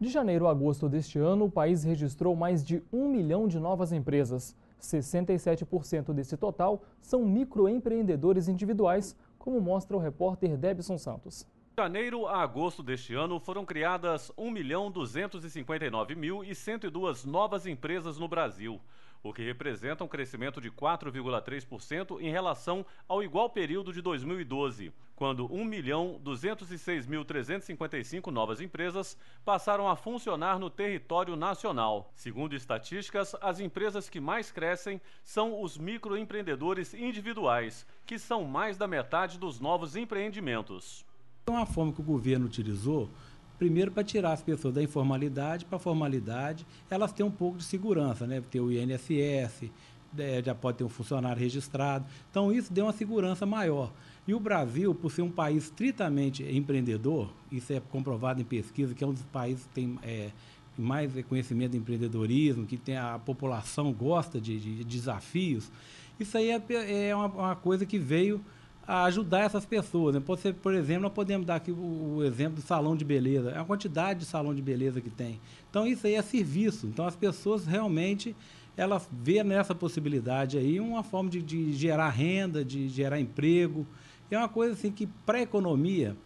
De janeiro a agosto deste ano, o país registrou mais de um milhão de novas empresas. 67% desse total são microempreendedores individuais, como mostra o repórter Debson Santos. De janeiro a agosto deste ano foram criadas 1.259.102 novas empresas no Brasil o que representa um crescimento de 4,3% em relação ao igual período de 2012, quando 1.206.355 novas empresas passaram a funcionar no território nacional. Segundo estatísticas, as empresas que mais crescem são os microempreendedores individuais, que são mais da metade dos novos empreendimentos. Então, a forma que o governo utilizou primeiro para tirar as pessoas da informalidade para a formalidade, elas têm um pouco de segurança, né? Ter o INSS, né? já pode ter um funcionário registrado. Então, isso deu uma segurança maior. E o Brasil, por ser um país estritamente empreendedor, isso é comprovado em pesquisa, que é um dos países que tem é, mais conhecimento de empreendedorismo, que tem a população gosta de, de desafios, isso aí é, é uma, uma coisa que veio a ajudar essas pessoas. Né? ser por exemplo, nós podemos dar aqui o, exemplo do salão de beleza. É a quantidade de salão de beleza que tem. Então, isso aí é serviço. Então, as pessoas realmente elas vê nessa possibilidade aí uma forma de, de gerar renda, de gerar emprego. E é uma coisa assim que, para a economia,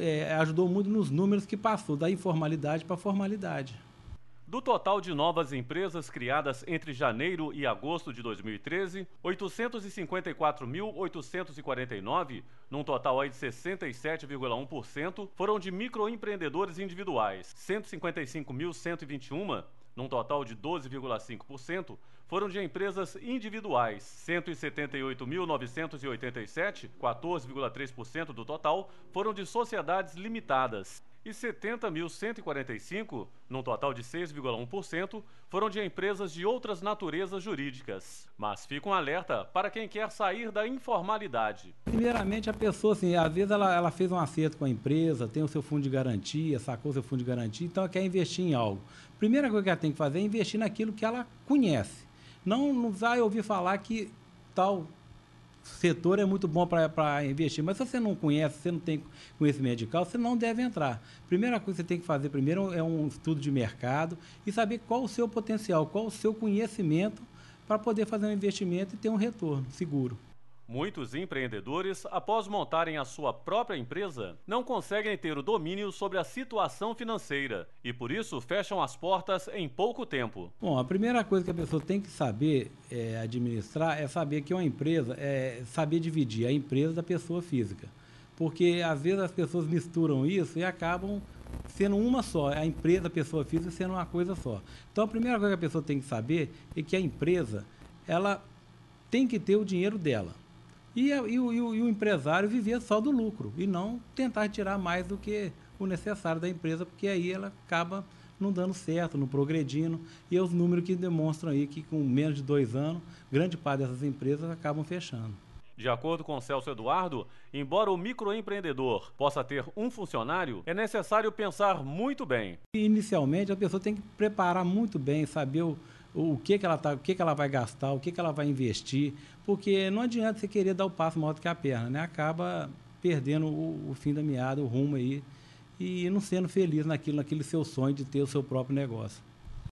é, ajudou muito nos números que passou da informalidade para a formalidade. Do total de novas empresas criadas entre janeiro e agosto de 2013, 854.849, num total aí de 67,1%, foram de microempreendedores individuais. 155.121 num total de 12,5%, foram de empresas individuais. 178.987, 14,3% do total, foram de sociedades limitadas e 70.145, num total de 6,1%, foram de empresas de outras naturezas jurídicas. Mas fica um alerta para quem quer sair da informalidade. Primeiramente, a pessoa, assim, às vezes ela, ela fez um acerto com a empresa, tem o seu fundo de garantia, sacou seu fundo de garantia, então ela quer investir em algo. Primeira coisa que ela tem que fazer é investir naquilo que ela conhece. Não, não vai ouvir falar que tal setor é muito bom para investir, mas se você não conhece, você não tem conhecimento de causa, você não deve entrar. Primeira coisa que você tem que fazer primeiro é um estudo de mercado e saber qual o seu potencial, qual o seu conhecimento para poder fazer um investimento e ter um retorno seguro. Muitos empreendedores, após montarem a sua própria empresa, não conseguem ter o domínio sobre a situação financeira e, por isso, fecham as portas em pouco tempo. Bom, a primeira coisa que a pessoa tem que saber é, administrar é saber que uma empresa é saber dividir a empresa da pessoa física. Porque às vezes as pessoas misturam isso e acabam sendo uma só, a empresa, a pessoa física sendo uma coisa só. Então a primeira coisa que a pessoa tem que saber é que a empresa ela tem que ter o dinheiro dela e, e, e, o, e, o, empresário viver só do lucro e não tentar tirar mais do que o necessário da empresa, porque aí ela acaba não dando certo, não progredindo. E é os números que demonstram aí que com menos de dois anos, grande parte dessas empresas acabam fechando. De acordo com Celso Eduardo, embora o microempreendedor possa ter um funcionário, é necessário pensar muito bem. Inicialmente, a pessoa tem que preparar muito bem, saber o, o que, que ela tá, o que, que ela vai gastar, o que, que ela vai investir, porque não adianta você querer dar o passo maior do que a perna, né? Acaba perdendo o, o fim da meada, o rumo aí, e não sendo feliz naquilo, naquele seu sonho de ter o seu próprio negócio.